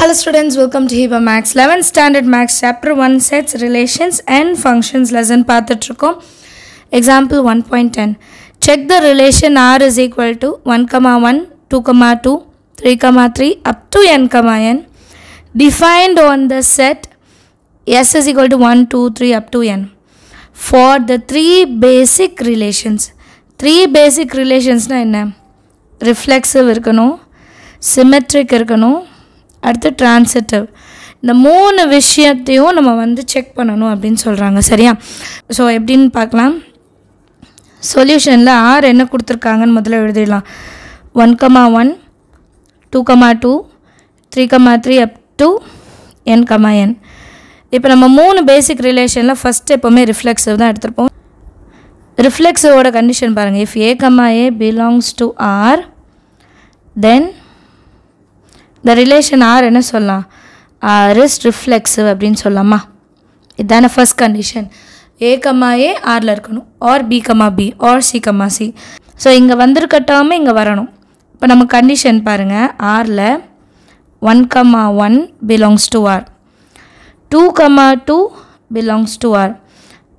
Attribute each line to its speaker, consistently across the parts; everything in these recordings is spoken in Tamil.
Speaker 1: Hello students welcome to hip maths eleven standard maths chapter one sets relation and फन लेसन पातीटो example one point ten check the relation R is equal to one comma one two comma two three comma three up to N comma N defined on the set S is equal to one two three up to N for the three basic relation three basic रिलेशनसन रिफ्लक्सिवो सिमट्रिकनों அடுத்து ட்ரான்சிட்டிவ் இந்த மூணு விஷயத்தையும் நம்ம வந்து செக் பண்ணணும் அப்படின்னு சொல்கிறாங்க சரியா ஸோ எப்படின்னு பார்க்கலாம் சொல்யூஷனில் ஆர் என்ன கொடுத்துருக்காங்கன்னு முதல்ல எழுதிடலாம் one comma one two comma two three comma three up to N comma N இப்போ நம்ம மூணு பேசிக் ரிலேஷனில் ஃபஸ்ட்டு எப்போவுமே ரிஃப்ளெக்ஸிவ் தான் எடுத்துருப்போம் ரிஃப்ளெக்ஸிவோட கண்டிஷன் பாருங்கள் if A comma A belongs to R then இந்த ரிலேஷன் ஆர் என்ன சொல்லலாம் ரிஸ்ட் ரிஃப்ளெக்ஸிவ் அப்படின்னு சொல்லலாமா இதுதானே first condition A comma A ஆரில் இருக்கணும் R B comma B R C comma C so இங்கே வந்திருக்க டேர்மு இங்கே வரணும் இப்போ நம்ம கண்டிஷன் பாருங்கள் ஆரில் one comma one belongs to R two comma two belongs to R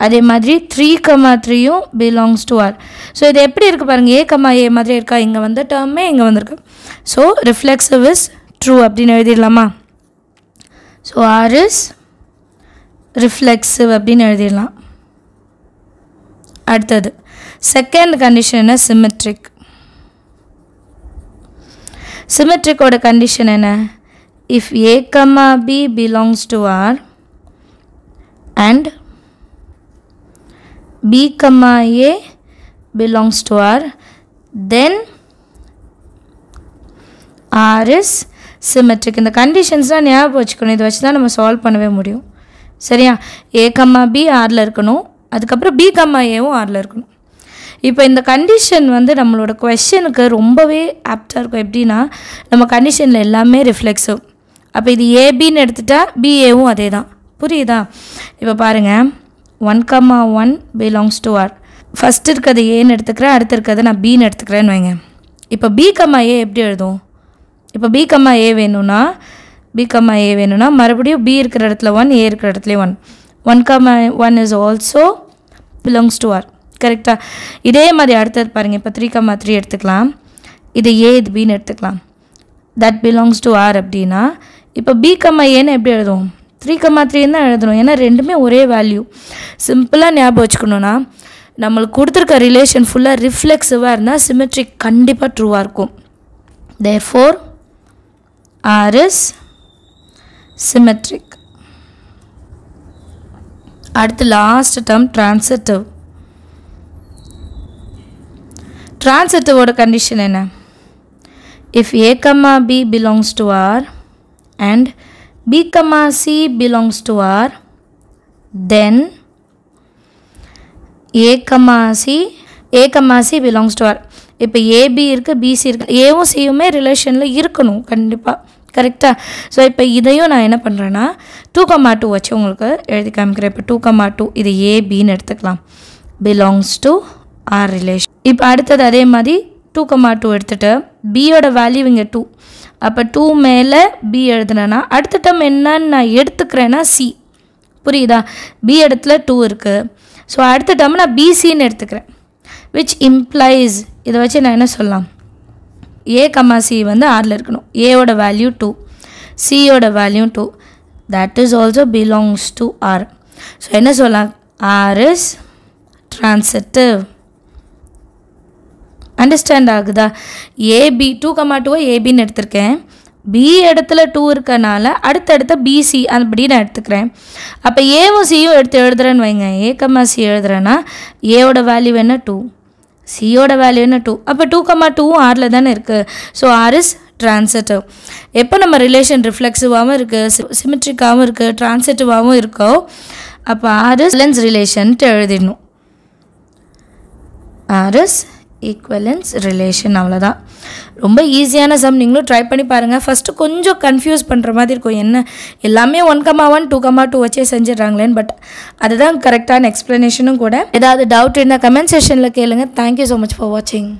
Speaker 1: அதே மாதிரி த்ரீ கம்மா த்ரீயும் பிலாங்ஸ் டு ஆர் ஸோ இது எப்படி இருக்குது பாருங்கள் ஏ கம்மா ஏ மாதிரி இருக்கா இங்கே வந்த டேர்மே இங்கே வந்திருக்கு ஸோ ரிஃப்ளெக்ஸிவ் இஸ் ட்ரூ அப்படின்னு எழுதிடலாமா ஸோ ஆர் இஸ் ரிஃப்ளெக்ஸிவ் அப்படின்னு எழுதிடலாம் அடுத்தது செகண்ட் கண்டிஷன் என்ன சிமெட்ரிக் சிமெட்ரிக்கோட கண்டிஷன் என்ன if A comma B belongs to R and B comma A belongs to R then R is symmetric இந்த கண்டிஷன்ஸ்லாம் ஞாபகம் வச்சுக்கணும் இதை வச்சு தான் நம்ம சால்வ் பண்ணவே முடியும் சரியா ஏ கம்மா பி ஆரில் இருக்கணும் அதுக்கப்புறம் பி கம்மா ஏவும் ஆரில் இருக்கணும் இப்போ இந்த கண்டிஷன் வந்து நம்மளோட கொஷனுக்கு ரொம்பவே ஆப்டாக இருக்கும் எப்படின்னா நம்ம கண்டிஷனில் எல்லாமே ரிஃப்ளெக்ஸும் அப்போ இது ஏபின்னு எடுத்துட்டா பிஏவும் அதே தான் புரியுதா இப்போ பாருங்கள் one comma one belongs to R first இருக்கிறது ஏன்னு எடுத்துக்கிறேன் அடுத்து இருக்கிறது நான் பின்னு எடுத்துக்கிறேன்னு வைங்க இப்போ பி கம்மா ஏ எப்படி எழுதும் இப்போ பிகம்மா ஏ வேணும்னா பிகம்மா ஏ வேணும்னா மறுபடியும் பி இருக்கிற இடத்துல ஒன் ஏ இருக்கிற இடத்துல one one comma one is also belongs to R கரெக்டாக இதே மாதிரி அடுத்தது பாருங்கள் இப்போ த்ரீ கம்மா த்ரீ எடுத்துக்கலாம் இது ஏ இது பின்னு எடுத்துக்கலாம் தட் பிலாங்ஸ் டு ஆர் அப்படின்னா இப்போ பி கம்மா ஏன்னு எப்படி எழுதுவோம் த்ரீ கம்மா த்ரீ தான் எழுதணும் ஏன்னா ரெண்டுமே ஒரே வேல்யூ சிம்பிளாக ஞாபகம் வச்சுக்கணுன்னா நம்மளுக்கு கொடுத்துருக்க ரிலேஷன் ஃபுல்லாக ரிஃப்ளெக்ஸிவாக இருந்தால் சிமெட்ரிக் கண்டிப்பாக ட்ரூவாக இருக்கும் therefore R is symmetric. அடுத்து லாஸ்ட் டேர்ம் டிரான்சிட்டிவ் டிரான்சிட்டிவோட கண்டிஷன் என்ன if A comma B belongs to R and B comma C belongs to R then A comma C A comma C belongs to R இப்போ ஏபி இருக்குது பிசி இருக்குது ஏவும் சியுமே ரிலேஷனில் இருக்கணும் கண்டிப்பாக கரெக்டாக ஸோ இப்போ இதையும் நான் என்ன பண்ணுறேன்னா டூ கம்மா டூ வச்சு உங்களுக்கு எழுதி காமிக்கிறேன் இப்போ டூ கம்மா டூ இது ஏபின்னு எடுத்துக்கலாம் பிலாங்ஸ் டு ஆர் ரிலேஷன் இப்போ அடுத்தது அதே மாதிரி டூ கம்மா டூ எடுத்துகிட்டு பியோட வேல்யூ இங்கே டூ அப்போ டூ மேலே பி எழுதுனேன்னா அடுத்த டம் என்னன்னு நான் எடுத்துக்கிறேன்னா சி புரியுதா பி இடத்துல டூ இருக்குது ஸோ அடுத்த டம் நான் பிசின்னு எடுத்துக்கிறேன் விச் இம்ப்ளைஸ் இதை வச்சு நான் என்ன சொல்லலாம் ஏ கமா சி வந்து ஆரில் இருக்கணும் ஏயோட வேல்யூ டூ சியோட value two that is also belongs to R so என்ன சொல்லலாம் ஆர் இஸ் ட்ரான்சிட்டிவ் அண்டர்ஸ்டாண்ட் ஆகுதா ஏபி டூ கம்மா டூவை ஏபின்னு எடுத்திருக்கேன் பி இடத்துல டூ இருக்கனால அடுத்தடுத்த பிசி அப்படி நான் எடுத்துக்கிறேன் அப்போ ஏவும் சியும் எடுத்து எழுதுறேன்னு வைங்க ஏ கம்மா சி எழுதுறேன்னா ஏவோட வேல்யூ என்ன டூ சியோட வேல்யூன்னு டூ அப்போ டூ கம்மா டூவும் ஆரில் தானே இருக்குது ஸோ ஆர் இஸ் ட்ரான்சிட்டிவ் எப்போ நம்ம ரிலேஷன் ரிஃப்ளெக்சிவாகவும் இருக்குது சி சிமெட்ரிக்காகவும் இருக்குது ட்ரான்சிட்டிவாகவும் இருக்கோ அப்போ ஆர் இஸ் ரிலேஷன்ட்டு எழுதிடணும் ஆர் இஸ் ஈக்குவலன்ஸ் ரிலேஷன் அவ்வளோதான் ரொம்ப ஈஸியான சம் நீங்களும் ட்ரை பண்ணி பாருங்கள் ஃபஸ்ட்டு கொஞ்சம் கன்ஃபியூஸ் பண்ணுற மாதிரி இருக்கும் என்ன எல்லாமே one comma one two comma two வச்சே செஞ்சிடறாங்களேன்னு பட் அதுதான் கரெக்டான எக்ஸ்ப்ளனேஷனும் கூட ஏதாவது டவுட் இருந்தால் கமெண்ட் செஷனில் கேளுங்கள் தேங்க்யூ ஸோ மச் ஃபார் வாட்சிங்